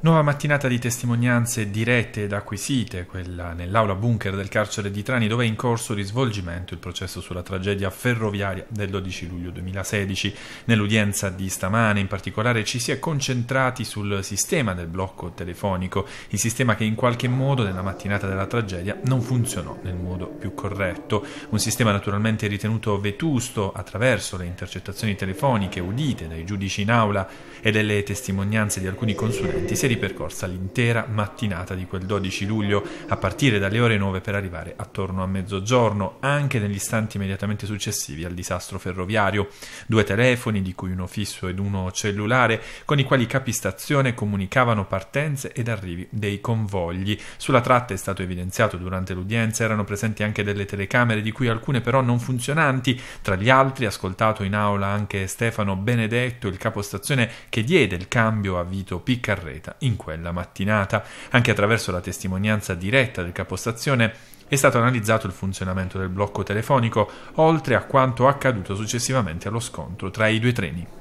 Nuova mattinata di testimonianze dirette ed acquisite, quella nell'aula bunker del carcere di Trani dove è in corso di svolgimento il processo sulla tragedia ferroviaria del 12 luglio 2016. Nell'udienza di stamane in particolare ci si è concentrati sul sistema del blocco telefonico, il sistema che in qualche modo nella mattinata della tragedia non funzionò nel modo più corretto, un sistema naturalmente ritenuto vetusto attraverso le intercettazioni telefoniche udite dai giudici in aula e delle testimonianze di alcuni consulenti è ripercorsa l'intera mattinata di quel 12 luglio, a partire dalle ore 9 per arrivare attorno a mezzogiorno, anche negli istanti immediatamente successivi al disastro ferroviario. Due telefoni, di cui uno fisso ed uno cellulare, con i quali i capistazione comunicavano partenze ed arrivi dei convogli. Sulla tratta è stato evidenziato durante l'udienza erano presenti anche delle telecamere, di cui alcune però non funzionanti. Tra gli altri, ascoltato in aula anche Stefano Benedetto, il capostazione che diede il cambio a Vito Piccarreta in quella mattinata. Anche attraverso la testimonianza diretta del capostazione è stato analizzato il funzionamento del blocco telefonico, oltre a quanto accaduto successivamente allo scontro tra i due treni.